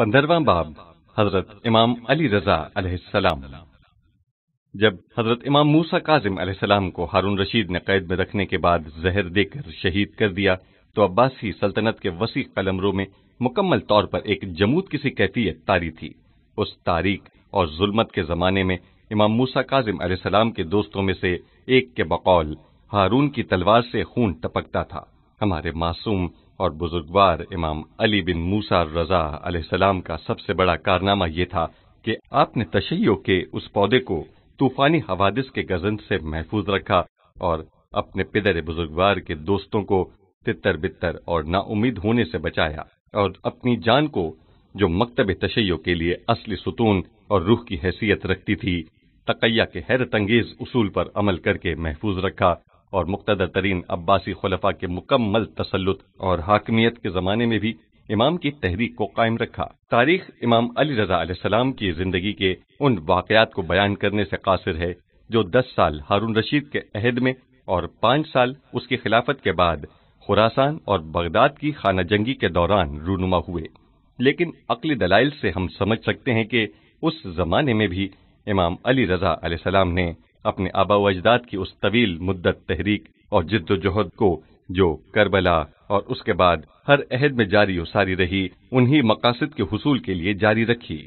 पंद्रवा बाब हजरत इमाम अली रजा सलाम जब हजरत इमाम मूसा काजिम सलाम को हारून रशीद ने कैद में रखने के बाद जहर देकर शहीद कर दिया तो अब्बासी सल्तनत के वसी कलमरों में मुकम्मल तौर पर एक जमूत की सी कैफियत तारी थी उस तारीख और जुल्मत के ज़माने में इमाम मूसा काजिम सलाम के दोस्तों में से एक के बकौल हारून की तलवार से खून टपकता था हमारे मासूम और बुजुर्गवार इमाम अली बिन मूसा रजा अलैहिस्सलाम का सबसे बड़ा कारनामा ये था कि आपने तशैयों के उस पौधे को तूफानी हवादिस के गजन से महफूज रखा और अपने पिदर बुजुर्गवार के दोस्तों को तितर बितर और नाउमीद होने से बचाया और अपनी जान को जो मकतब तशैयों के लिए असली सुतून और रूह की हैसियत रखती थी तकैया के हैरत अंगेज उसूल पर अमल करके महफूज रखा और मुक्तदर तरीन अब्बासी खलफा के मुकम्मल तसलुत और हाकमियत के ज़माने में भी इमाम की तहरीक को कायम रखा तारीख इमाम अली रजा सलाम की जिंदगी के उन वाकयात को बयान करने से कासिर है जो दस साल हारून रशीद के अहद में और पाँच साल उसकी खिलाफत के बाद खुरासान और बगदाद की खाना जंगी के दौरान रूनुमा हुए लेकिन अकली दलाइल से हम समझ सकते हैं कि उस जमाने में भी इमाम अली रजा सलाम ने अपने आबा अजदाद की उस तवील मुद्दत तहरीक और जिद्दोजहद को जो करबला और उसके बाद हर अहद में जारी उसारी सारी रही उन्हीं मकासद के हसूल के लिए जारी रखी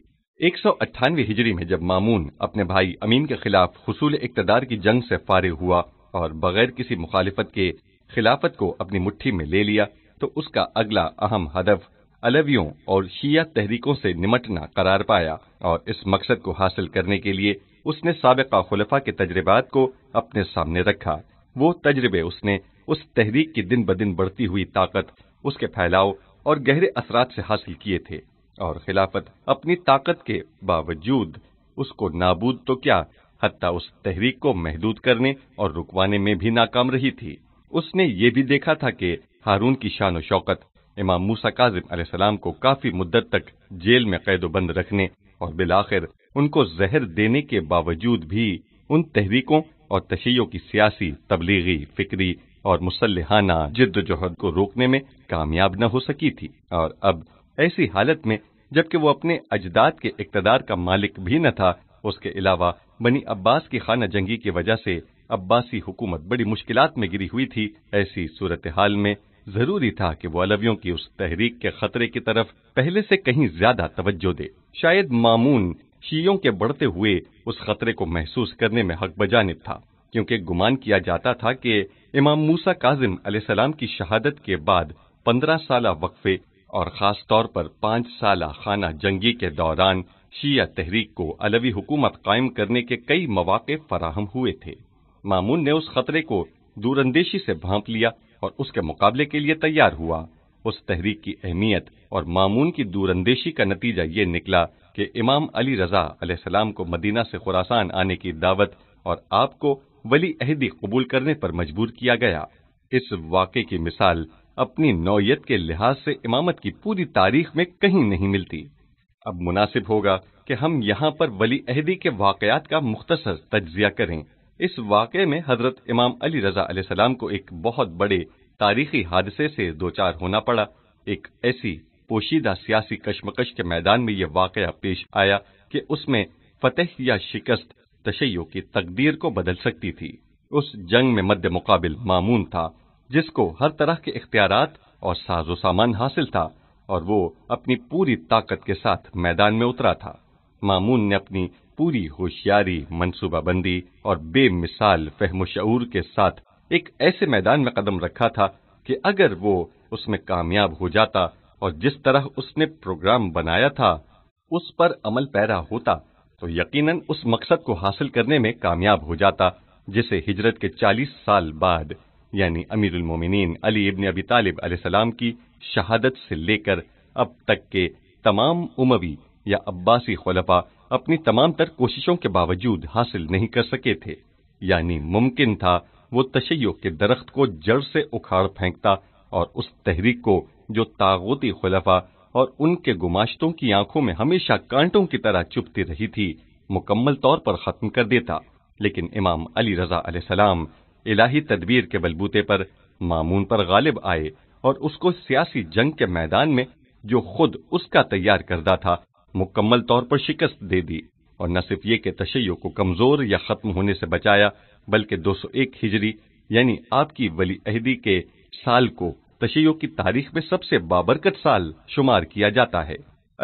एक सौ अट्ठानवे हिजरी में जब मामून अपने भाई अमीन के खिलाफ हसूल इकतदार की जंग से फारे हुआ और बगैर किसी मुखालिफत के खिलाफत को अपनी मुठ्ठी में ले लिया तो उसका अगला अहम हदफ अलवियों और शिया तहरीकों से निमटना करार पाया और इस मकसद को हासिल करने के लिए उसने सबका खलफा के तजर्बात को अपने सामने रखा वो तजर्बे उसने उस तहरीक की दिन ब दिन बढ़ती हुई ताकत उसके फैलाव और गहरे असरा से हासिल किए थे और खिलाफत अपनी ताकत के बावजूद उसको नाबूद तो क्या हती उस तहरीक को महदूद करने और रुकवाने में भी नाकाम रही थी उसने ये भी देखा था कि हारून की शान शौकत इमाम मूसा काजिम सलाम को काफी मुद्दत तक जेल में कैदोबंद रखने और बिलाखिर उनको जहर देने के बावजूद भी उन तहरीकों और तशैयों की सियासी तबलीगी फिक्री और मुसलहाना जिद्दोजहद को रोकने में कामयाब न हो सकी थी और अब ऐसी हालत में जबकि वो अपने अजदाद के इकतदार का मालिक भी न था उसके अलावा बनी अब्बास की खाना जंगी की वजह से अब्बासी हुकूमत बड़ी मुश्किल में गिरी हुई थी ऐसी सूरत हाल में जरूरी था कि वो अलवियों की उस तहरीक के खतरे की तरफ पहले से कहीं ज्यादा तवज्जो दे शायद मामून शीयों के बढ़ते हुए उस खतरे को महसूस करने में हक बजानिब था क्योंकि गुमान किया जाता था कि इमाम मूसा काजिम अलैहिस्सलाम की शहादत के बाद पंद्रह साल वक्फे और ख़ास तौर पर पाँच साल खाना जंगी के दौरान शिया तहरीक को अलवी हुकूमत कायम करने के कई मौके फराहम हुए थे मामून ने उस खतरे को दूरंदेशी से भांप लिया और उसके मुकाबले के लिए तैयार हुआ उस तहरीक की अहमियत और मामून की दूरंदेशी का नतीजा ये निकला कि इमाम अली रज़ा सलाम को मदीना से खुरासान आने की दावत और आपको वली अहदी कबूल करने पर मजबूर किया गया इस वाक की मिसाल अपनी नौयत के लिहाज से इमामत की पूरी तारीख में कहीं नहीं मिलती अब मुनासिब होगा कि हम यहाँ पर वली अहदी के वाकयात का मुख्तसर तजिया करें इस वाक में हजरत इमाम अली रज़ा सलाम को एक बहुत बड़े तारीखी हादसे से दो चार होना पड़ा एक ऐसी पोशीदा सियासी कश्मकश के मैदान में यह वाक़ पेश आया कि उसमें फतेह या शिकस्त तशैयों की तकदीर को बदल सकती थी उस जंग में मद्द मुकाबिल मामून था जिसको हर तरह के इख्तियार और साजो सामान हासिल था और वो अपनी पूरी ताकत के साथ मैदान में उतरा था मामून ने अपनी पूरी होशियारी मनसूबाबंदी और बेमिसाल फहमशूर के साथ एक ऐसे मैदान में कदम रखा था कि अगर वो उसमें कामयाब हो जाता और जिस तरह उसने प्रोग्राम बनाया था उस पर अमल पैरा होता तो यकीनन उस मकसद को हासिल करने में कामयाब हो जाता जिसे हिजरत के 40 साल बाद यानी अमीरुल मोमिनीन अली इब्न अबी तालिब सलाम की शहादत से लेकर अब तक के तमाम उमवी या अब्बासी खलफा अपनी तमाम तर कोशिशों के बावजूद हासिल नहीं कर सके थे यानी मुमकिन था वो तशैय के दरख्त को जड़ से उखाड़ फेंकता और उस तहरीक को जो तागोती खुलफा और उनके गुमाश्तों की आंखों में हमेशा कांटों की तरह चुपती रही थी मुकम्मल तौर पर खत्म कर देता लेकिन इमाम अली रजा सलाम इलाही तदबीर के बलबूते पर मामून पर गालिब आए और उसको सियासी जंग के मैदान में जो खुद उसका तैयार करदा था मुकम्मल तौर पर शिकस्त दे दी और न सिर्फ ये के तशैय को कमजोर या खत्म होने से बचाया बल्कि 201 हिजरी यानी आपकी वली अहदी के साल को तशयों की तारीख में सबसे बाबरकत साल शुमार किया जाता है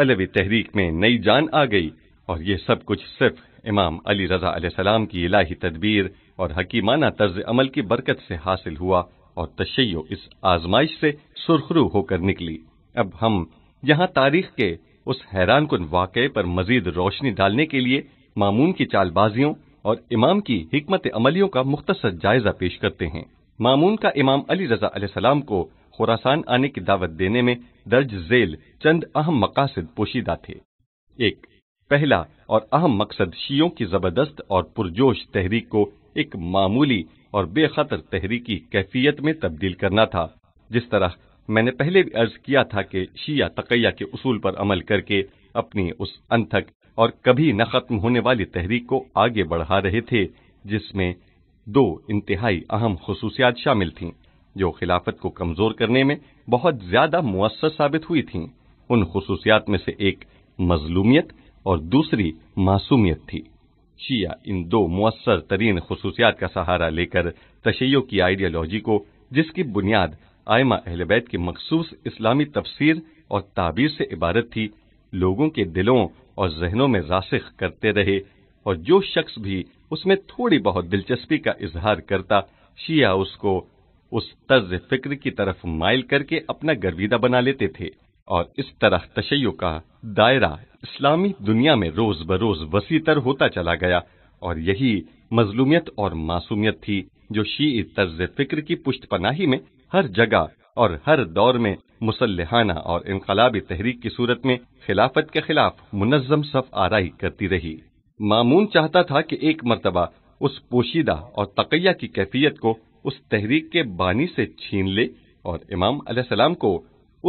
अलवी तहरीक में नई जान आ गई और ये सब कुछ सिर्फ इमाम अली रजा सलाम की इलाही तदबीर और हकीमाना तर्ज अमल की बरकत से हासिल हुआ और तशैयो इस आजमाइश से सुरखरू होकर निकली अब हम यहाँ तारीख के उस हैरान कन वाक़े पर मजीद रोशनी डालने के लिए मामून की चालबाजियों और इमाम की हमत अमलियों का मुख्तर जायजा पेश करते हैं मामून का इमाम अली रजा सलाम को खुरासान आने की दावत देने में दर्ज जेल चंद अहम मकासद पोशीदा थे एक पहला और अहम मकसद शियों की जबरदस्त और पुरजोश तहरीक को एक मामूली और बेखतर तहरीकी कैफियत में तब्दील करना था जिस तरह मैंने पहले भी अर्ज किया था कि शिया तकैया के उसूल पर अमल करके अपनी उस अनथक और कभी न खत्म होने वाली तहरीक को आगे बढ़ा रहे थे जिसमें दो इंतहाई अहम खसूसियात शामिल थीं जो खिलाफत को कमजोर करने में बहुत ज्यादा मुसर साबित हुई थीं उन खसूसियात में से एक मजलूमियत और दूसरी मासूमियत थी शिया इन दो मुसर तरीन खसूसियात का सहारा लेकर तशैयों की आइडियोलॉजी को जिसकी बुनियाद आयमा अहलबैत की मखसूस इस्लामी तफसीर और ताबीर से इबारत थी लोगों के दिलों और जहनों में रासिख करते रहे और जो शख्स भी उसमें थोड़ी बहुत दिलचस्पी का इजहार करता शिया उसको उस तर्ज फिक्र की तरफ माइल करके अपना गर्विदा बना लेते थे और इस तरह तशैयों का दायरा इस्लामी दुनिया में रोज बरोज वसी तर होता चला गया और यही मजलूमियत और मासूमियत थी जो शी तर्ज फिक्र की पुष्ट पनाही में हर जगह और हर दौर में मुसलहाना और इनकलाबी तहरीक की सूरत में खिलाफत के खिलाफ मुनजम सफ आरई करती रही मामून चाहता था कि एक मरतबा उस पोशीदा और तकैया की कैफियत को उस तहरीक के बानी से छीन ले और इमाम अलैहिस्सलाम को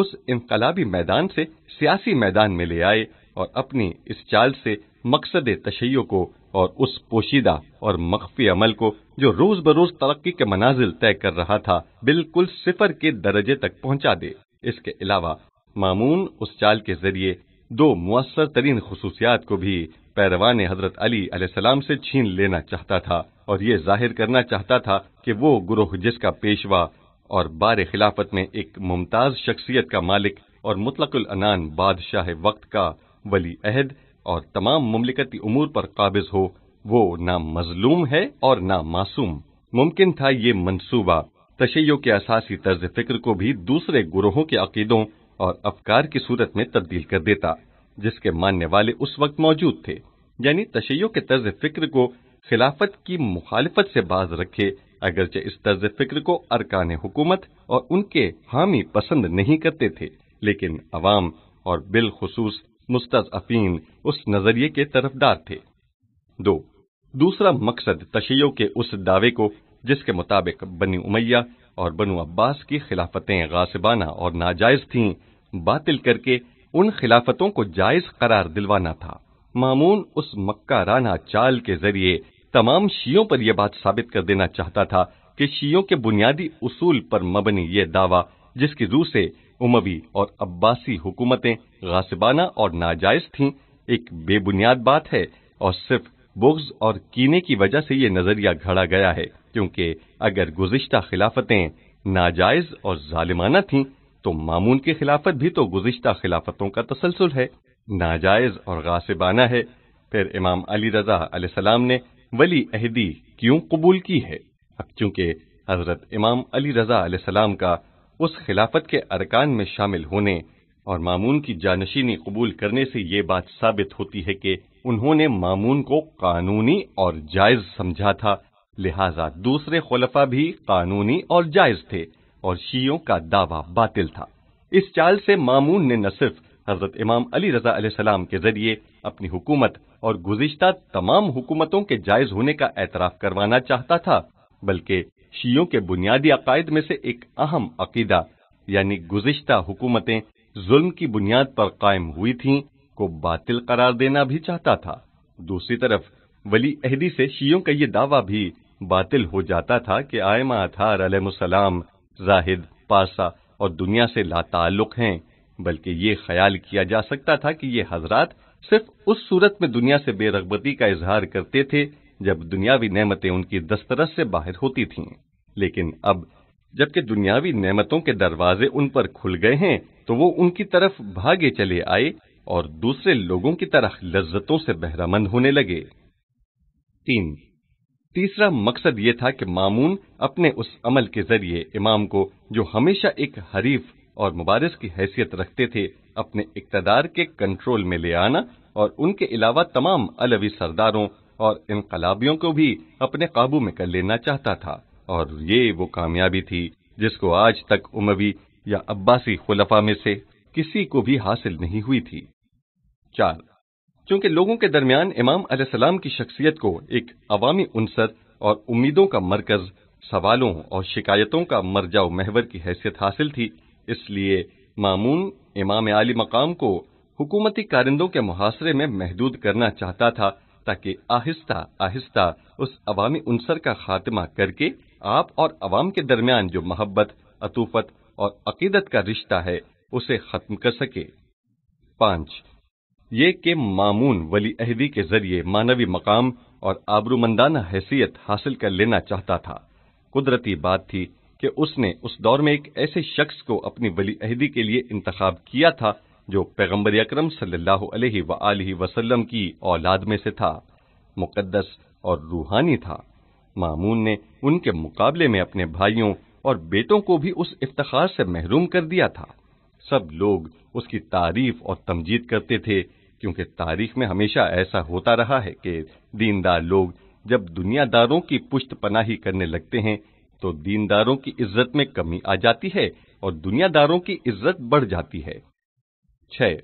उस इनकलाबी मैदान से सियासी मैदान में ले आए और अपनी इस चाल से मकसद तशैयों को और उस पोशीदा और मख्फी अमल को जो रोज बरोज तरक्की के मनाजिल तय कर रहा था बिल्कुल सिफर के दर्जे तक पहुंचा दे इसके अलावा मामून उस चाल के जरिए दो मुअसर तरीन खसूसियात को भी पैरवा ने हजरत अली अलैहिस्सलाम से छीन लेना चाहता था और ये जाहिर करना चाहता था कि वो गुरोह जिसका पेशवा और बार खिलाफत में एक मुमताज शख्सियत का मालिक और मुतलकुल अनान बादशाह वक्त का वली अहद और तमाम ममलिकती उमूर पर काबिज हो वो ना मजलूम है और ना मासूम मुमकिन था ये मनसूबा तशैयों के असासी तर्ज फिक्र को भी दूसरे गुरोहों के अकीदों और अफकार की सूरत में तब्दील कर देता जिसके मानने वाले उस वक्त मौजूद थे यानी तशैयों के तर्ज फिक्र को खिलाफत की मुखालफत से बाज रखे अगरचे इस तर्ज फिक्र को अरकान हुकूमत और उनके हामी पसंद नहीं करते थे लेकिन अवाम और बिलखसूस मुस्तफ़ीन उस नजरिए के तरफदार थे दो दूसरा मकसद तशैयों के उस दावे को जिसके मुताबिक बनी उमैया और बनु अब्बास की खिलाफतें गासिबाना और नाजायज थीं बातिल करके उन खिलाफतों को जायज करार दिलवाना था मामून उस मक्का राना चाल के जरिए तमाम शियों पर यह बात साबित कर देना चाहता था कि शियों के बुनियादी उसूल पर मबनी यह दावा जिसकी रू से उमवी और अब्बासी हुकूमतें गासिबाना और नाजायज थीं एक बेबुनियाद बात है और सिर्फ बुग्ज और कीने की वजह से यह नजरिया घड़ा गया है क्योंकि अगर गुजश्ता खिलाफतें नाजायज और जालिमाना थीं तो मामून की खिलाफत भी तो गुज्तर खिलाफतों का तसलसल है नाजायज और गासिबाना है फिर इमाम अली रजा सलाम ने वली अहदी क्यों कबूल की है अब चूंकि हजरत इमाम अली रजा सलाम का उस खिलाफत के अरकान में शामिल होने और मामून की जानशीनी कबूल करने से ये बात साबित होती है कि उन्होंने मामून को कानूनी और जायज समझा था लिहाजा दूसरे खलफा भी कानूनी और जायज थे और शियों का दावा बातिल था इस चाल से मामून ने न सिर्फ हजरत इमाम अली रजा सलाम के जरिए अपनी हुकूमत और गुजश्ता तमाम हुकूमतों के जायज होने का एतराफ करवाना चाहता था बल्कि शियों के बुनियादी अकायद में से एक अहम अकीदा यानी गुजश्ता हुकूमतें जुल्म की बुनियाद पर कायम हुई थीं को बातिल करार देना भी चाहता था दूसरी तरफ वली अहदी से शियों का ये दावा भी बातिल हो जाता था कि आयमा अथार सलाम जाहिद पारसा और दुनिया से लाताल्लुक हैं बल्कि ये ख्याल किया जा सकता था कि ये हजरात सिर्फ उस सूरत में दुनिया से बेरगबती का इजहार करते थे जब दुनियावी नमतें उनकी दस्तरस से बाहर होती थीं लेकिन अब जबकि दुनियावी नमतों के दरवाजे उन पर खुल गए हैं तो वो उनकी तरफ भागे चले आए और दूसरे लोगों की तरह लज्जतों से बहरामंद होने लगे तीन तीसरा मकसद ये था कि मामून अपने उस अमल के जरिए इमाम को जो हमेशा एक हरीफ और मुबारस की हैसियत रखते थे अपने इकतदार के कंट्रोल में ले आना और उनके अलावा तमाम अलवी सरदारों और इनकलाबियों को भी अपने काबू में कर लेना चाहता था और ये वो कामयाबी थी जिसको आज तक उमवी या अब्बासी खुलफा में से किसी को भी हासिल नहीं हुई थी चार क्योंकि लोगों के दरमियान इमाम की शख्सियत को एक अवामी उनसर और उम्मीदों का मरकज सवालों और शिकायतों का मरजा महवर की हैसियत हासिल थी इसलिए मामून इमाम आली मकाम को हुकूमती कारिंदों के मुहासरे में महदूद करना चाहता था ताकि आहिस्ता आहिस्ता उस अवामी उनसर का खात्मा करके आप और अवाम के दरमियान जो मोहब्बत अतूफत और अकीदत का रिश्ता है उसे खत्म कर सके पांच ये के मामून वली अहदी के जरिए मानवी मकाम और आबरूमंदाना हैसियत हासिल कर लेना चाहता था कुदरती बात थी कि उसने उस दौर में एक ऐसे शख्स को अपनी वली अहदी के लिए इंतखब किया था जो पैगम्बर अक्रम सल्लल्लाहु की औलाद में से था मुकदस और रूहानी था मामून ने उनके मुकाबले में अपने भाइयों और बेटों को भी उस इफ्तार से महरूम कर दिया था सब लोग उसकी तारीफ और तमजीद करते थे क्योंकि तारीख में हमेशा ऐसा होता रहा है कि दीनदार लोग जब दुनियादारों की पुष्ट पनाही करने लगते हैं तो दीनदारों की इज्जत में कमी आ जाती है और दुनियादारों की इज्जत बढ़ जाती है छह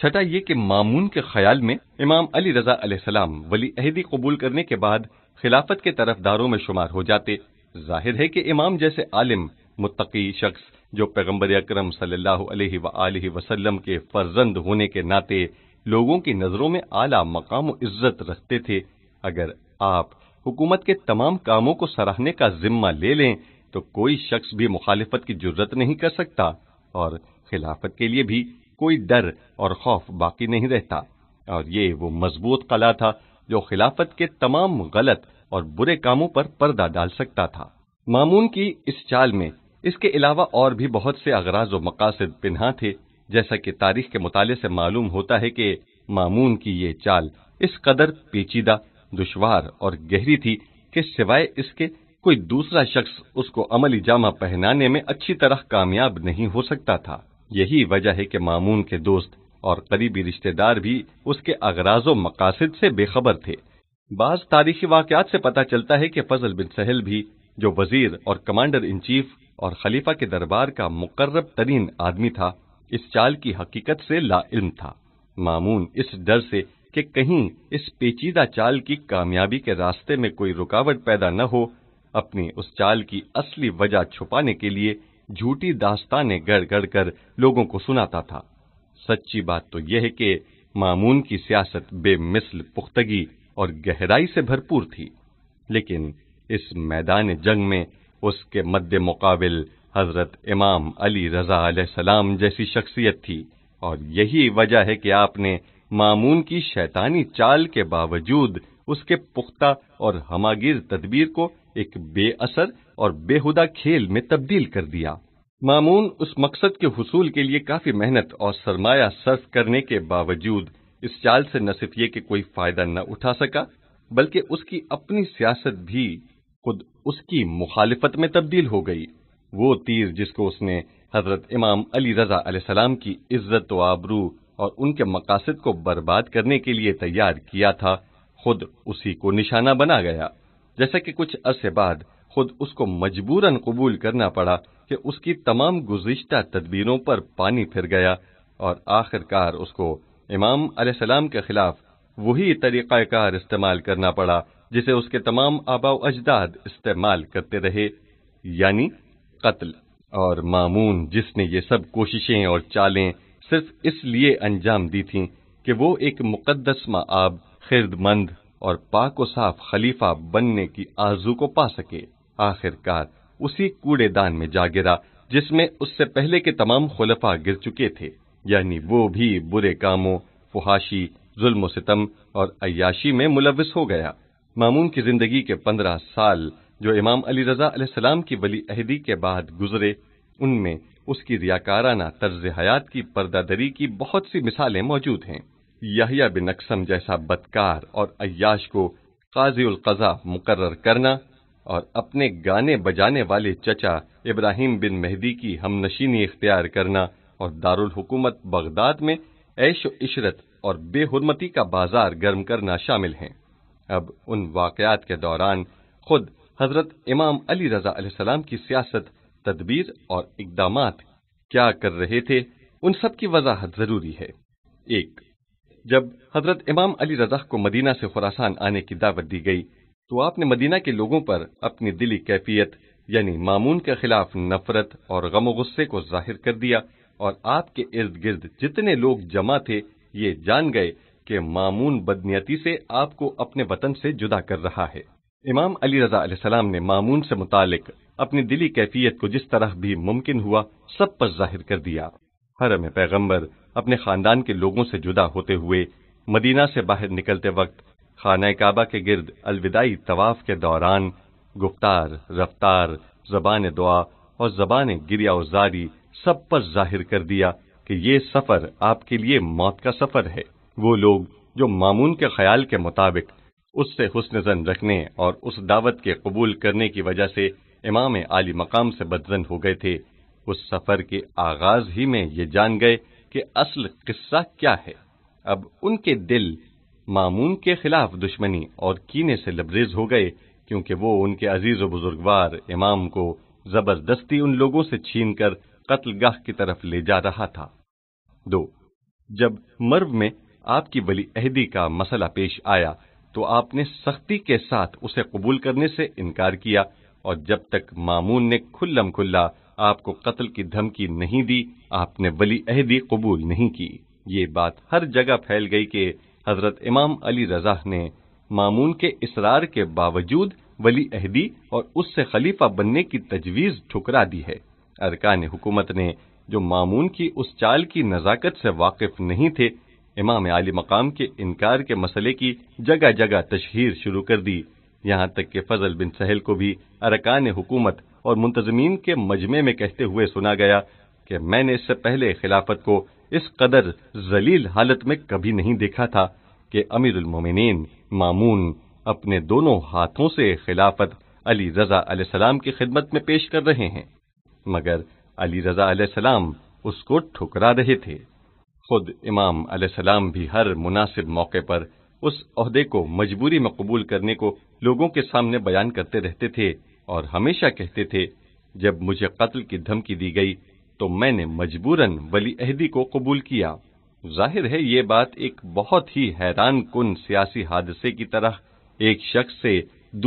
छठा ये कि मामून के ख्याल में इमाम अली रजा सलाम वली अहदी कबूल करने के बाद खिलाफत के तरफदारों में शुमार हो जाते जाहिर है कि इमाम जैसे आलिम मुत्तकी शख्स जो पैगम्बर अकरम सल्लल्लाहु अलैहि वसल्लम के फर्जंद होने के नाते लोगों की नज़रों में आला मकाम इज्जत रखते थे अगर आप हुकूमत के तमाम कामों को सराहने का जिम्मा ले लें तो कोई शख्स भी मुखालिफत की जरूरत नहीं कर सकता और खिलाफत के लिए भी कोई डर और खौफ बाकी नहीं रहता और ये वो मजबूत कला था जो खिलाफत के तमाम गलत और बुरे कामों पर पर्दा डाल सकता था मामून की इस चाल में इसके अलावा और भी बहुत से अगराज व मकासद पिन्हा थे जैसा कि तारीख के मुताले से मालूम होता है कि मामून की ये चाल इस कदर पेचीदा दुशवार और गहरी थी कि सिवाय इसके कोई दूसरा शख्स उसको अमली जामा पहनाने में अच्छी तरह कामयाब नहीं हो सकता था यही वजह है कि मामून के दोस्त और करीबी रिश्तेदार भी उसके अगराज मकासद से बेखबर थे बाज तारीखी वाकत से पता चलता है कि फजल बिन सहल भी जो वजीर और कमांडर इन चीफ और खलीफा के दरबार का मुकर्रब तरीन आदमी था इस चाल की हकीकत से लाइल्म था मामून इस डर से कि कहीं इस पेचीदा चाल की कामयाबी के रास्ते में कोई रुकावट पैदा न हो अपनी उस चाल की असली वजह छुपाने के लिए झूठी दास्तानें गढ़ गड़ कर लोगों को सुनाता था सच्ची बात तो यह है कि मामून की सियासत बेमिसल पुख्तगी और गहराई से भरपूर थी लेकिन इस मैदान जंग में उसके मद्दे मुकाबिल हज़रत इमाम अली रज़ा सलाम जैसी शख्सियत थी और यही वजह है कि आपने मामून की शैतानी चाल के बावजूद उसके पुख्ता और हमागिर तदबीर को एक बेअसर और बेहुदा खेल में तब्दील कर दिया मामून उस मकसद के हसूल के लिए काफ़ी मेहनत और सरमाया सर्फ करने के बावजूद इस चाल से न सिर्फ ये कि कोई फ़ायदा न उठा सका बल्कि उसकी अपनी सियासत भी खुद उसकी मुखालिफत में तब्दील हो गई वो तीर जिसको उसने हजरत इमाम अली रजा सलाम की इज्जत व आबरू और उनके मकासद को बर्बाद करने के लिए तैयार किया था खुद उसी को निशाना बना गया जैसा कि कुछ अरसे बाद खुद उसको मजबूरन कबूल करना पड़ा कि उसकी तमाम गुज्श्ता तदबीरों पर पानी फिर गया और आखिरकार उसको इमाम अलैहिस्सलाम के खिलाफ वही तरीक़ाकार इस्तेमाल करना पड़ा जिसे उसके तमाम आबा अजदाद इस्तेमाल करते रहे यानी कत्ल और मामून जिसने ये सब कोशिशें और चालें सिर्फ इसलिए अंजाम दी थीं कि वो एक मुकदस मआब खिरदमंद और पाक साफ खलीफा बनने की आजू को पा सके आखिरकार उसी कूड़ेदान में जा गिरा जिसमें उससे पहले के तमाम खुलफा गिर चुके थे यानी वो भी बुरे कामों फुहाशी जुल्म सितम और अयाशी में मुलविस हो गया मामून की जिंदगी के पंद्रह साल जो इमाम अली रज़ा सलाम की वली अहदी के बाद गुजरे उनमें उसकी रियाकाराना तर्ज हयात की पर्दादरी की बहुत सी मिसालें मौजूद हैं यहिया बिन अक्सम जैसा बदकार और अयाश को काजी कज़ा मुकर करना और अपने गाने बजाने वाले चचा इब्राहिम बिन मेहदी की हमनशीनी इख्तियार करना और दारुल हुकूमत बगदाद में ऐश इशरत और बेहरमती का बाजार गर्म करना शामिल हैं अब उन वाकयात के दौरान खुद हजरत इमाम अली रजा सलाम की सियासत तदबीर और इकदाम क्या कर रहे थे उन सब की वजाहत जरूरी है एक जब हजरत इमाम अली रजा को मदीना से खुरासान आने की दावत दी गई तो आपने मदीना के लोगों पर अपनी दिली कैफियत यानी मामून के खिलाफ नफरत और गम गुस्से को जाहिर कर दिया और आपके इर्द गिर्द जितने लोग जमा थे ये जान गए कि मामून बदनियती से आपको अपने वतन से जुदा कर रहा है इमाम अली रज़ा ने मामून से मुतालिक अपनी दिली कैफियत को जिस तरह भी मुमकिन हुआ सब पर जाहिर कर दिया हर में पैगम्बर अपने खानदान के लोगों से जुदा होते हुए मदीना से बाहर निकलते वक्त खाना काबा के गिर्द अलविदाई तवाफ के दौरान गुफ्तार रफ्तार जबान दुआ और जबान गिरिया उजारी सब पर जाहिर कर दिया कि ये सफर आपके लिए मौत का सफर है वो लोग जो मामून के ख्याल के मुताबिक उससे हुसनजन जन रखने और उस दावत के कबूल करने की वजह से इमाम आली मकाम से बदजन हो गए थे उस सफर के आगाज ही में ये जान गए कि असल किस्सा क्या है अब उनके दिल मामून के खिलाफ दुश्मनी और कीने से लबरेज हो गए क्योंकि वो उनके अजीज व बुजुर्गवार इमाम को जबरदस्ती उन लोगों से छीन कर कत्लगाह की तरफ ले जा रहा था दो जब मर्व में आपकी बली अहदी का मसला पेश आया तो आपने सख्ती के साथ उसे कबूल करने से इनकार किया और जब तक मामून ने खुल्लम खुल्ला आपको कत्ल की धमकी नहीं दी आपने वली अहदी कबूल नहीं की ये बात हर जगह फैल गई कि हजरत इमाम अली रजा ने मामून के इसरार के बावजूद वली अहदी और उससे खलीफा बनने की तजवीज़ ठुकरा दी है अरकान हुकूमत ने जो मामून की उस चाल की नज़ाकत से वाकिफ नहीं थे इमाम आली मकाम के इनकार के मसले की जगह जगह तशहर शुरू कर दी यहाँ तक के फजल बिन सहेल को भी अरकान हुकूमत और मुंतजमीन के मजमे में कहते हुए सुना गया कि मैंने इससे पहले खिलाफत को इस कदर जलील हालत में कभी नहीं देखा था कि अमीरुल उलमोमिन मामून अपने दोनों हाथों से खिलाफत अली रजा सलाम की खिदमत में पेश कर रहे हैं मगर अली रजा सलाम उसको ठुकरा रहे थे खुद इमाम अलैहिस्सलाम भी हर मुनासिब मौके पर उस अहदे को मजबूरी में कबूल करने को लोगों के सामने बयान करते रहते थे और हमेशा कहते थे जब मुझे कत्ल की धमकी दी गई तो मैंने मजबूरन वली अहदी को कबूल किया जाहिर है ये बात एक बहुत ही हैरान कन सियासी हादसे की तरह एक शख्स से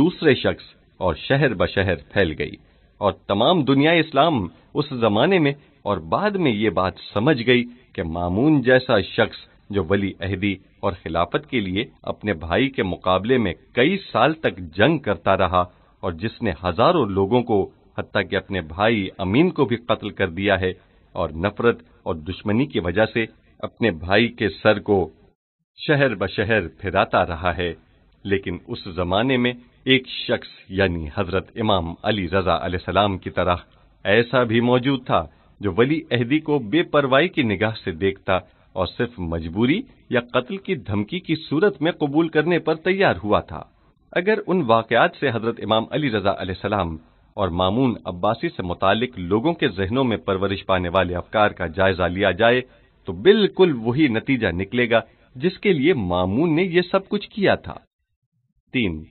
दूसरे शख्स और शहर ब शहर फैल गई और तमाम दुनिया इस्लाम उस जमाने में और बाद में ये बात समझ गई कि मामून जैसा शख्स जो वली अहदी और खिलाफत के लिए अपने भाई के मुकाबले में कई साल तक जंग करता रहा और जिसने हजारों लोगों को हती कि अपने भाई अमीन को भी कत्ल कर दिया है और नफरत और दुश्मनी की वजह से अपने भाई के सर को शहर ब शहर फिराता रहा है लेकिन उस जमाने में एक शख्स यानी हजरत इमाम अली रजा सलाम की तरह ऐसा भी मौजूद था जो वली अहदी को बेपरवाही की निगाह से देखता और सिर्फ मजबूरी या कत्ल की धमकी की सूरत में कबूल करने पर तैयार हुआ था अगर उन वाकयात से हजरत इमाम अली रजा सलाम और मामून अब्बासी से मुतालिक लोगों के जहनों में परवरिश पाने वाले अफकार का जायजा लिया जाए तो बिल्कुल वही नतीजा निकलेगा जिसके लिए मामून ने यह सब कुछ किया था तीन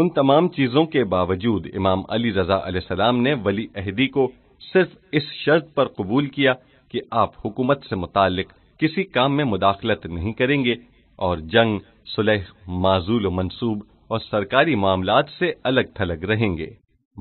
उन तमाम चीजों के बावजूद इमाम अली रजा सलाम ने वली अहदी को सिर्फ इस शर्त पर कबूल किया कि आप हुकूमत से मुतालिक किसी काम में मुदाखलत नहीं करेंगे और जंग सुलह माजूल मंसूब और सरकारी मामला से अलग थलग रहेंगे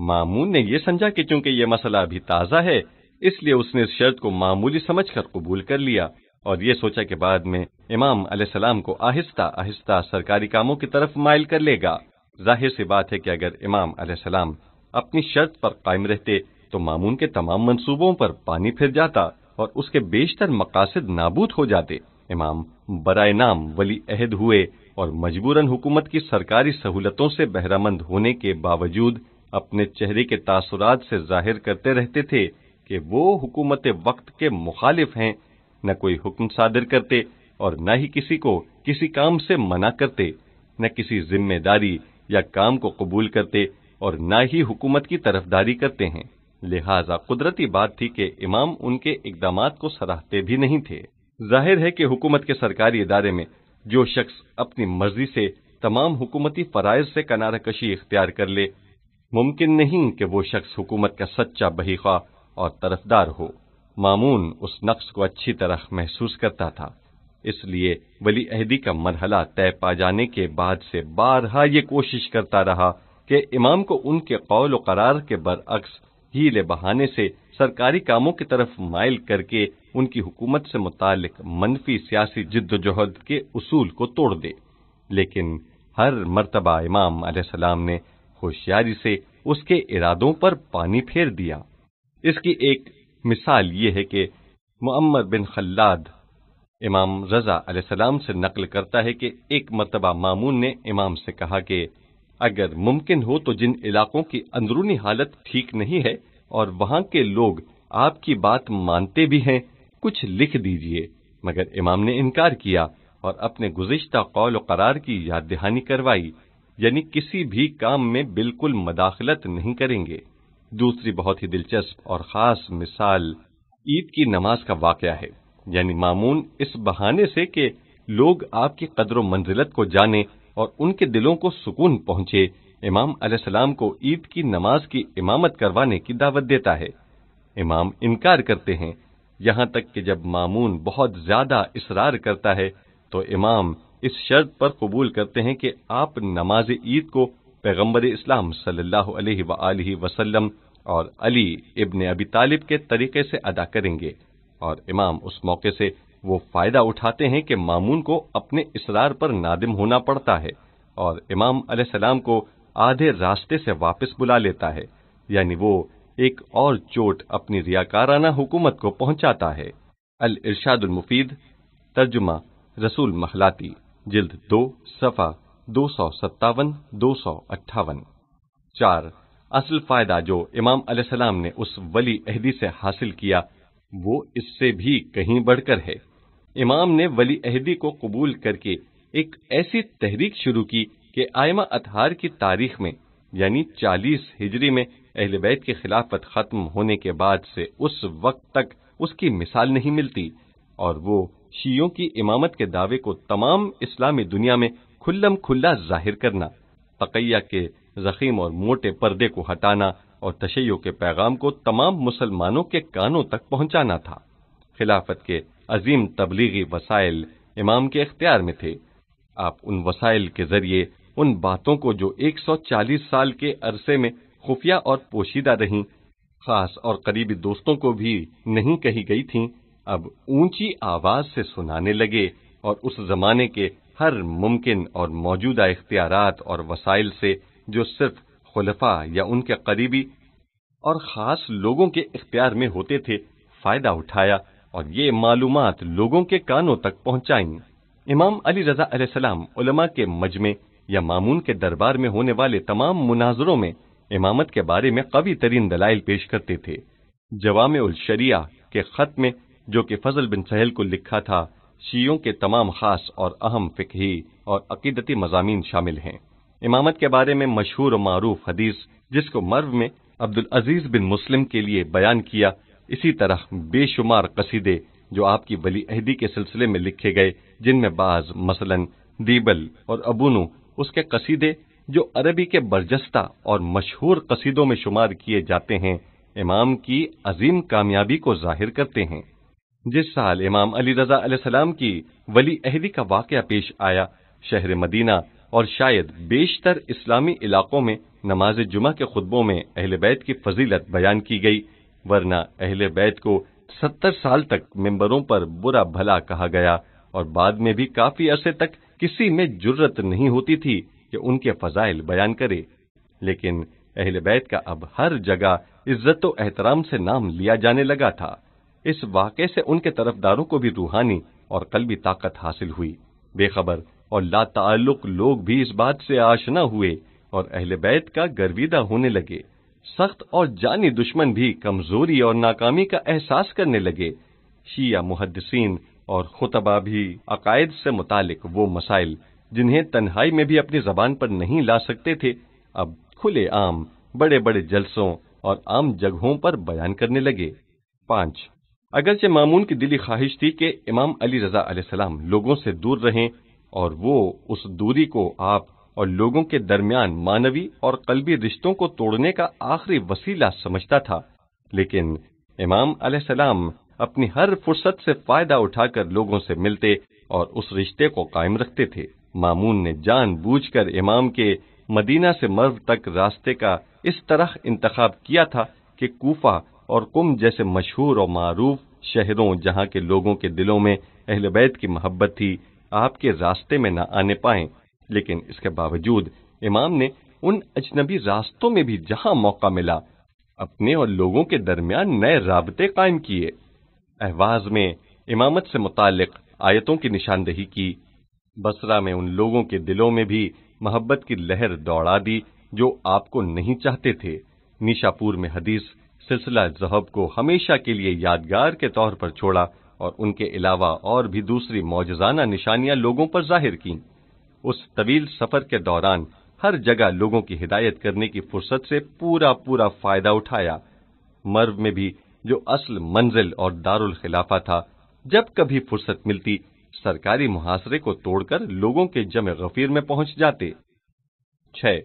मामून ने यह समझा कि चूंकि यह मसला अभी ताज़ा है इसलिए उसने इस शर्त को मामूली समझकर कबूल कर लिया और ये सोचा कि बाद में इमाम अलैहिस्सलाम को आहिस्ता आहिस्ता सरकारी कामों की तरफ माइल कर लेगा जाहिर सी बात है कि अगर इमाम अलैहिस्सलाम अपनी शर्त पर कायम रहते तो मामून के तमाम मंसूबों पर पानी फिर जाता और उसके बेशतर मकासद नाबूद हो जाते इमाम बरए नाम वली अहद हुए और मजबूरन हुकूमत की सरकारी सहूलतों से बहरामंद होने के बावजूद अपने चेहरे के तासुरात से जाहिर करते रहते थे कि वो हुकूमत वक्त के मुखालिफ हैं न कोई हुक्म सादिर करते और न ही किसी को किसी काम से मना करते न किसी जिम्मेदारी या काम को कबूल करते और न ही हुकूमत की तरफदारी करते हैं लिहाजा कुदरती बात थी कि इमाम उनके इकदाम को सराहते भी नहीं थे जाहिर है कि हुकूमत के सरकारी इदारे में जो शख्स अपनी मर्जी से तमाम हुकूमती फरज से कशी इख्तियार कर ले मुमकिन नहीं कि वो शख्स हुकूमत का सच्चा बहीखा और तरफदार हो मामून उस नक्श को अच्छी तरह महसूस करता था इसलिए वली अहदी का मरहला तय पा जाने के बाद से बारहा ये कोशिश करता रहा कि इमाम को उनके कौल करार के बरअक्स हीले बहाने से सरकारी कामों की तरफ माइल करके उनकी हुकूमत से मुतालिक मनफी सियासी जिद्दोजहद के उसूल को तोड़ दे लेकिन हर मरतबा इमाम सलाम ने होशियारी से उसके इरादों पर पानी फेर दिया इसकी एक मिसाल ये है कि मुअम्मर बिन खल्लाद इमाम रजा सलाम से नकल करता है कि एक मरतबा मामून ने इमाम से कहा कि अगर मुमकिन हो तो जिन इलाकों की अंदरूनी हालत ठीक नहीं है और वहां के लोग आपकी बात मानते भी हैं कुछ लिख दीजिए मगर इमाम ने इनकार किया और अपने गुजश्ता कौल करार की याद दहानी करवाई यानी किसी भी काम में बिल्कुल मदाखलत नहीं करेंगे दूसरी बहुत ही दिलचस्प और ख़ास मिसाल ईद की नमाज का वाक़ है यानी मामून इस बहाने से कि लोग आपकी कदर मंजिलत को जाने और उनके दिलों को सुकून पहुंचे इमाम अलैहिस्सलाम को ईद की नमाज की इमामत करवाने की दावत देता है इमाम इनकार करते हैं यहाँ तक कि जब मामून बहुत ज्यादा इसरार करता है तो इमाम इस शर्त पर कबूल करते हैं कि आप नमाज ईद को पैगम्बर इस्लाम सल्लल्लाहु अलैहि वसल्लम और अली इब्न अबी तालिब के तरीके से अदा करेंगे और इमाम उस मौके से वो फायदा उठाते हैं कि मामून को अपने इसरार पर नादिम होना पड़ता है और इमाम अलैहिस्सलाम को आधे रास्ते से वापस बुला लेता है यानी वो एक और चोट अपनी रियाकाराना हुकूमत को पहुंचाता है अल इर्शादुल मुफीद तर्जुमा रसूल महलाती जिल्द दो सफा दो सौ सत्तावन दो सौ अट्ठावन चार असल फायदा जो इमाम अलैहिस्सलाम ने उस वली अहदी से हासिल किया वो इससे भी कहीं बढ़कर है इमाम ने वली अहदी को कबूल करके एक ऐसी तहरीक शुरू की कि आयमा अतहार की तारीख में यानी चालीस हिजरी में अहल बैत की खिलाफत खत्म होने के बाद से उस वक्त तक उसकी मिसाल नहीं मिलती और वो शीयों की इमामत के दावे को तमाम इस्लामी दुनिया में खुल्लम खुल्ला जाहिर करना तकैया के जखीम और मोटे पर्दे को हटाना और तशैयों के पैगाम को तमाम मुसलमानों के कानों तक पहुंचाना था खिलाफत के अजीम तबलीगी वसाइल इमाम के इख्तियार में थे आप उन वसाइल के जरिए उन बातों को जो 140 साल के अरसे में खुफिया और पोशीदा रहीं खास और करीबी दोस्तों को भी नहीं कही गई थीं अब ऊंची आवाज से सुनाने लगे और उस जमाने के हर मुमकिन और मौजूदा इख्तियार और वसाइल से जो सिर्फ खुलफा या उनके करीबी और ख़ास लोगों के इख्तियार में होते थे फायदा उठाया और ये मालूम लोगों के कानों तक पहुंचाई इमाम अली रजा सलाम उलमा के मजमे या मामून के दरबार में होने वाले तमाम मुनाजरों में इमामत के बारे में कवि तरीन दलाइल पेश करते थे जवाम उल शरिया के खत में जो कि फजल बिन सहेल को लिखा था शीयों के तमाम खास और अहम फिकही और अकीदती मजामी शामिल हैं इमामत के बारे में मशहूर और हदीस जिसको मर्व में अब्दुल अजीज बिन मुस्लिम के लिए बयान किया इसी तरह बेशुमार कसीदे जो आपकी वली अहदी के सिलसिले में लिखे गए जिनमें बाज मसलन दीबल और अबूनू उसके कसीदे जो अरबी के बर्जस्ता और मशहूर कसीदों में शुमार किए जाते हैं इमाम की अजीम कामयाबी को जाहिर करते हैं जिस साल इमाम अली रजा सलाम की वली अहदी का वाक़ पेश आया शहर मदीना और शायद बेशतर इस्लामी इलाकों में नमाज जुमा के खुतबों में अहल बैत की फजीलत बयान की गई वरना अहल बैत को सत्तर साल तक मेम्बरों पर बुरा भला कहा गया और बाद में भी काफी अरसे तक किसी में जुर्रत नहीं होती थी कि उनके फजाइल बयान करे लेकिन अहल बैत का अब हर जगह इज्जत एहतराम से नाम लिया जाने लगा था इस वाक़े से उनके तरफदारों को भी रूहानी और कलबी ताकत हासिल हुई बेखबर और लाताल्लुक लोग भी इस बात से आशना हुए और अहल बैत का गर्विदा होने लगे सख्त और जानी दुश्मन भी कमजोरी और नाकामी का एहसास करने लगे शिया मुहदसिन और खुतबा भी अकायद से मुतालिक वो मसाइल जिन्हें तन्हाई में भी अपनी जबान पर नहीं ला सकते थे अब खुले आम बड़े बड़े जलसों और आम जगहों पर बयान करने लगे पांच अगरचे मामून की दिली ख्वाहिश थी कि इमाम अली रजा सलाम लोगों से दूर रहें और वो उस दूरी को आप और लोगों के दरमियान मानवी और कल्बी रिश्तों को तोड़ने का आखिरी वसीला समझता था लेकिन इमाम सलाम अपनी हर फुर्सत से फायदा उठाकर लोगों से मिलते और उस रिश्ते को कायम रखते थे मामून ने जानबूझकर इमाम के मदीना से मर्व तक रास्ते का इस तरह इंतखब किया था कि कोफा और कुम जैसे मशहूर और मरूफ शहरों जहाँ के लोगों के दिलों में अहल बैत की मोहब्बत थी आपके रास्ते में न आने पाए लेकिन इसके बावजूद इमाम ने उन अजनबी रास्तों में भी जहाँ मौका मिला अपने और लोगों के दरमियान नए रबते कायम किए अहवाज में इमामत से मुतल आयतों की निशानदही की बसरा में उन लोगों के दिलों में भी मोहब्बत की लहर दौड़ा दी जो आपको नहीं चाहते थे निशापुर में हदीस सिलसिला जहब को हमेशा के लिए यादगार के तौर पर छोड़ा और उनके अलावा और भी दूसरी मौजाना निशानियां लोगों पर जाहिर की उस तवील सफर के दौरान हर जगह लोगों की हिदायत करने की फुर्सत से पूरा पूरा फायदा उठाया मर्व में भी जो असल मंजिल और दारुल खिलाफा था जब कभी फुर्सत मिलती सरकारी मुहासरे को तोड़कर लोगों के जमे गफीर में पहुंच जाते छह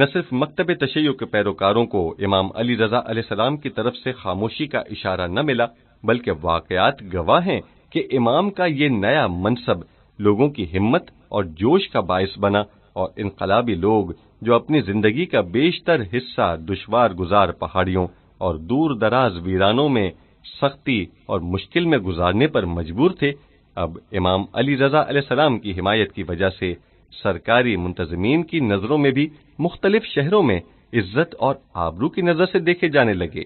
न सिर्फ मकतब तशैयों के पैरोकारों को इमाम अली रजा सलाम की तरफ से खामोशी का इशारा न मिला बल्कि वाकयात गवाह हैं कि इमाम का ये नया मनसब लोगों की हिम्मत और जोश का बायस बना और इनकलाबी लोग जो अपनी जिंदगी का बेशतर हिस्सा दुशवार गुजार पहाड़ियों और दूर दराज वीरानों में सख्ती और मुश्किल में गुजारने पर मजबूर थे अब इमाम अली रजा सलाम की हिमायत की वजह से सरकारी मुंतजमीन की नज़रों में भी मुख्तलिफ शहरों में इज्जत और आबरू की नज़र से देखे जाने लगे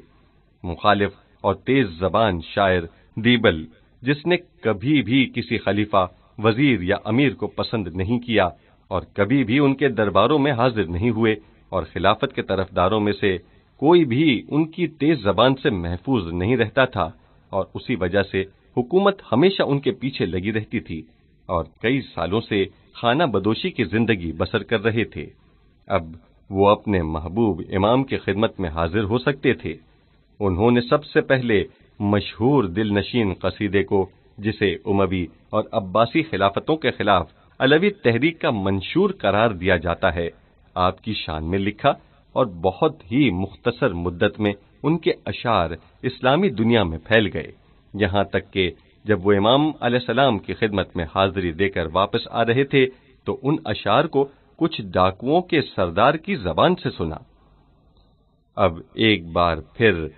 मुखालिफ और तेज जबान शायर दीबल जिसने कभी भी किसी खलीफा वजीर या अमीर को पसंद नहीं किया और कभी भी उनके दरबारों में हाजिर नहीं हुए और खिलाफत के तरफदारों में से कोई भी उनकी तेज जबान से महफूज नहीं रहता था और उसी वजह से हुकूमत हमेशा उनके पीछे लगी रहती थी और कई सालों से खाना बदोशी की जिंदगी बसर कर रहे थे अब वो अपने महबूब इमाम की खिदमत में हाजिर हो सकते थे उन्होंने सबसे पहले मशहूर दिलनशीन कसीदे को जिसे उमवी और अब्बासी खिलाफतों के खिलाफ अलवी तहरीक का मंशूर करार दिया जाता है आपकी शान में लिखा और बहुत ही मुख्तसर मुद्दत में उनके अशार इस्लामी दुनिया में फैल गए यहाँ तक के जब वो इमाम अलैहिस्सलाम की खिदमत में हाजिरी देकर वापस आ रहे थे तो उन अशार को कुछ डाकुओं के सरदार की जबान से सुना अब एक बार फिर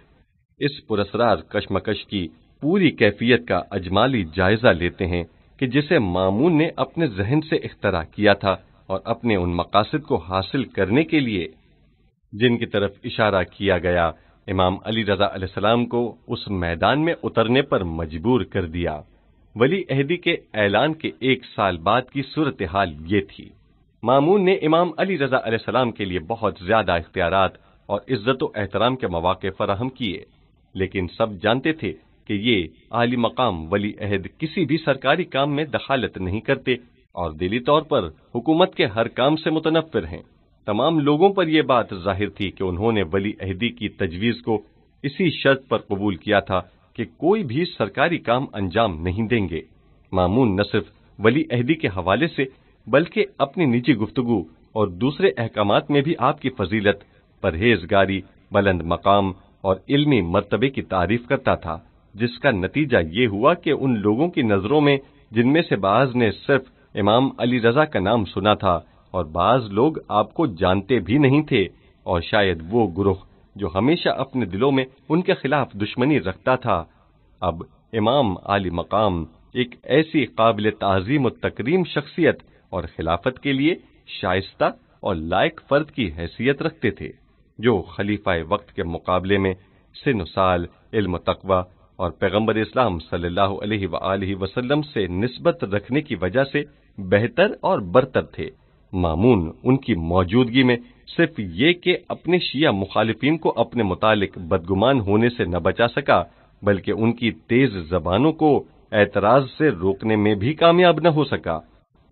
इस पुरसरार कशमकश की पूरी कैफियत का अजमाली जायजा लेते हैं कि जिसे मामून ने अपने जहन से इख्तरा किया था और अपने उन मकासद को हासिल करने के लिए जिनकी तरफ इशारा किया गया इमाम अली रजा सलाम को उस मैदान में उतरने पर मजबूर कर दिया वली अहदी के ऐलान के एक साल बाद की सूरत हाल ये थी मामून ने इमाम अली रजा सलाम के लिए बहुत ज्यादा इख्तियार और इज्जत एहतराम के मौाक़े फराहम किए लेकिन सब जानते थे कि ये आली मकाम वली अहद किसी भी सरकारी काम में दखालत नहीं करते और दिली तौर पर हुकूमत के हर काम से मुतनफर हैं तमाम लोगों पर यह बात जाहिर थी कि उन्होंने वली अहदी की तजवीज़ को इसी शर्त पर कबूल किया था कि कोई भी सरकारी काम अंजाम नहीं देंगे मामून न सिर्फ वली अहदी के हवाले से बल्कि अपनी निजी गुफ्तगु और दूसरे अहकाम में भी आपकी फजीलत परहेजगारी बुलंद मकाम और इल्मी मरतबे की तारीफ करता था जिसका नतीजा ये हुआ कि उन लोगों की नज़रों में जिनमें से बाज ने सिर्फ इमाम अली रजा का नाम सुना था और बाज लोग आपको जानते भी नहीं थे और शायद वो गुरु जो हमेशा अपने दिलों में उनके खिलाफ दुश्मनी रखता था अब इमाम आली मकाम एक ऐसी काबिल तज़ीम और तकरीम शख्सियत और खिलाफत के लिए शाइस्ता और लायक फर्द की हैसियत रखते थे जो खलीफा वक्त के मुकाबले में सिन साल इल्म तकवा और पैगम्बर इस्लाम सल्लल्लाहु वसलम से नस्बत रखने की वजह से बेहतर और बरतर थे मामून उनकी मौजूदगी में सिर्फ ये कि अपने शिया मुखालिफिन को अपने मुतालिक बदगुमान होने से न बचा सका बल्कि उनकी तेज जबानों को एतराज से रोकने में भी कामयाब न हो सका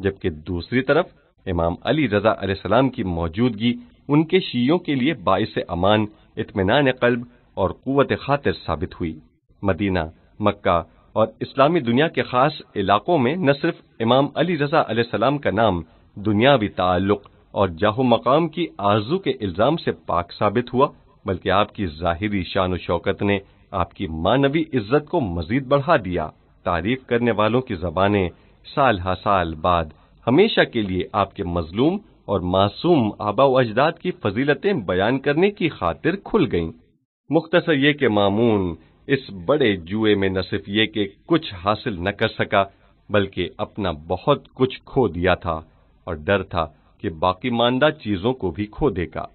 जबकि दूसरी तरफ इमाम अली रजा सलाम की मौजूदगी उनके शीयों के लिए बायस अमान इतमान कल्ब और कुत खातिर साबित हुई मदीना मक्का और इस्लामी दुनिया के खास इलाकों में न सिर्फ इमाम अली रजा सलाम का नाम दुनियावी ताल्लुक और जाहो मकाम की आजू के इल्ज़ाम से पाक साबित हुआ बल्कि आपकी ज़ाहिरी शान शौकत ने आपकी मानवी इज्जत को मजीद बढ़ा दिया तारीफ करने वालों की जबानें साल हा साल बाद हमेशा के लिए आपके मजलूम और मासूम आबा अजदाद की फजीलतें बयान करने की खातिर खुल गईं मुख्तसर ये के मामून इस बड़े जुए में न सिर्फ ये के कुछ हासिल न कर सका बल्कि अपना बहुत कुछ खो दिया था और डर था कि बाकी मानदा चीजों को भी खो देगा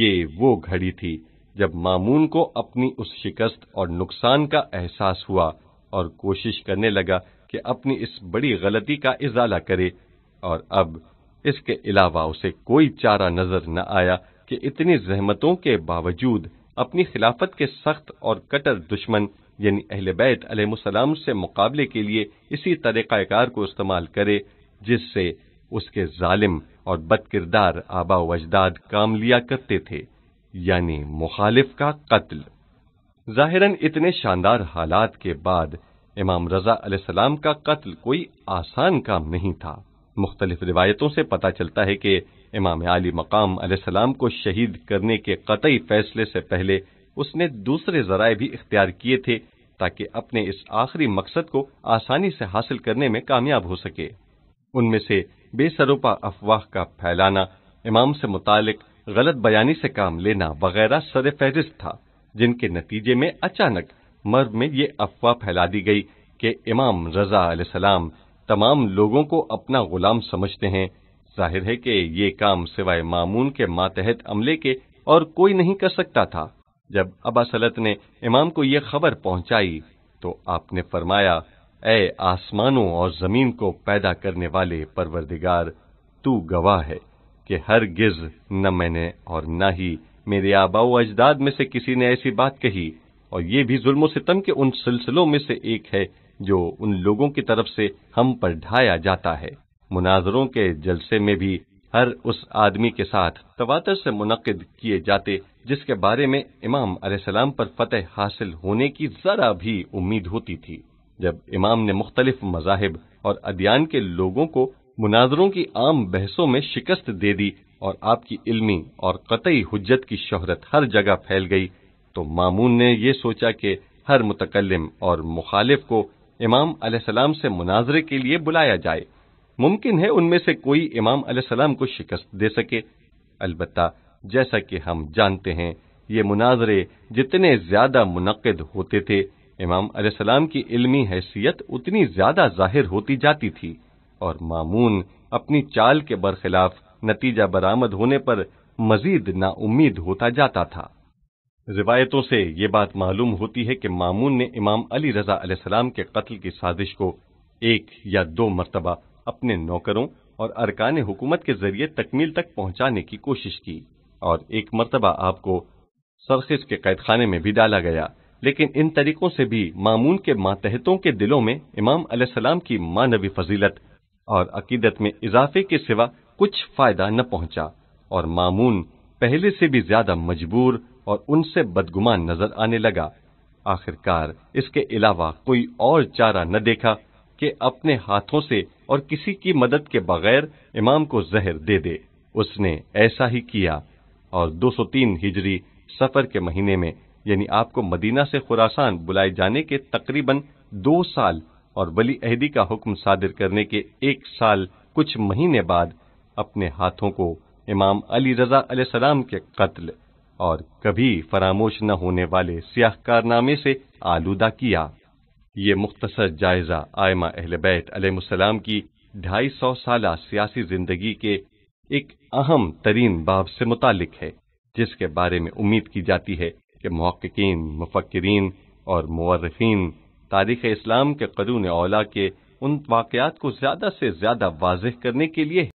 ये वो घड़ी थी जब मामून को अपनी उस शिकस्त और नुकसान का एहसास हुआ और कोशिश करने लगा कि अपनी इस बड़ी गलती का इजाला करे और अब इसके अलावा उसे कोई चारा नजर न आया कि इतनी जहमतों के बावजूद अपनी खिलाफत के सख्त और कटर दुश्मन यानी अहल बैत से मुकाबले के लिए इसी तरीक़ाकार को इस्तेमाल करे जिससे उसके जालिम और बदकिरदार आबा वजदाद काम लिया करते थे यानी मुखालिफ का कत्ल जाहिरन इतने शानदार हालात के बाद इमाम रजा सलाम का कत्ल कोई आसान काम नहीं था मुख्तलिफ रिवायतों से पता चलता है कि इमाम आली मकाम सलाम को शहीद करने के कतई फैसले से पहले उसने दूसरे जराए भी इख्तियार किए थे ताकि अपने इस आखिरी मकसद को आसानी से हासिल करने में कामयाब हो सके उनमें से बेसरोपा अफवाह का फैलाना इमाम से मुतालिक गलत बयानी से काम लेना वगैरह सर फहरिस्त था जिनके नतीजे में अचानक मर्द में ये अफवाह फैला दी गई कि इमाम रजा सलाम तमाम लोगों को अपना गुलाम समझते हैं जाहिर है कि ये काम सिवाय मामून के मातहत अमले के और कोई नहीं कर सकता था जब अबासलत ने इमाम को ये खबर पहुंचाई तो आपने फरमाया ए आसमानों और ज़मीन को पैदा करने वाले परवरदिगार तू गवाह है कि हर गिज न मैंने और न ही मेरे आबाओ अजदाद में से किसी ने ऐसी बात कही और ये भी जुल्म सितम के उन सिलसिलों में से एक है जो उन लोगों की तरफ से हम पर ढाया जाता है मुनाजरों के जलसे में भी हर उस आदमी के साथ तवातर से मुनद किए जाते जिसके बारे में इमाम सलाम पर फतेह हासिल होने की जरा भी उम्मीद होती थी जब इमाम ने मुख्तलिफ मजाहब और अदियान के लोगों को मुनाजरों की आम बहसों में शिकस्त दे दी और आपकी इल्मी और कतई हजत की शोहरत हर जगह फैल गई तो मामून ने यह सोचा कि हर मुतकलम और मुखालिफ को इमाम सलाम से मुनाजरे के लिए बुलाया जाए मुमकिन है उनमें से कोई इमाम सलाम को शिकस्त दे सके अलबत्ता जैसा कि हम जानते हैं ये मुनाजरे जितने ज्यादा मुनद होते थे इमाम सलाम की इल्मी हैसियत उतनी ज्यादा जाहिर होती जाती थी और मामून अपनी चाल के बरखिलाफ नतीजा बरामद होने पर मजीद नाउमीद होता जाता था रिवायतों से ये बात मालूम होती है कि मामून ने इमाम अली रजा सलाम के कत्ल की साजिश को एक या दो मरतबा अपने नौकरों और अरकान हुकूमत के जरिए तकमील तक पहुंचाने की कोशिश की और एक मरतबा आपको सरखिस के कैदखाने में भी डाला गया लेकिन इन तरीकों से भी मामून के मातहतों के दिलों में इमाम अलैहिस्सलाम की मानवी फजीलत और अकीदत में इजाफे के सिवा कुछ फायदा न पहुंचा और मामून पहले से भी ज्यादा मजबूर और उनसे बदगुमान नजर आने लगा आखिरकार इसके अलावा कोई और चारा न देखा कि अपने हाथों से और किसी की मदद के बगैर इमाम को जहर दे दे उसने ऐसा ही किया और 203 हिजरी सफर के महीने में यानी आपको मदीना से खुरासान बुलाए जाने के तकरीबन दो साल और वली अहदी का हुक्म सादिर करने के एक साल कुछ महीने बाद अपने हाथों को इमाम अली रजा सलाम के कत्ल और कभी फरामोश न होने वाले सियाह कारनामे से आलूदा किया ये मुख्तसर जायजा आयमा अहल बैत अलम की ढाई सौ साल सियासी जिंदगी के एक अहम तरीन बाब से मुतालिक है जिसके बारे में उम्मीद की जाती है कि महक्कीन मुफक्रीन और मर्रफीन तारीख़ इस्लाम के करून अला के उन वाकत को ज़्यादा से ज़्यादा वाजह करने के लिए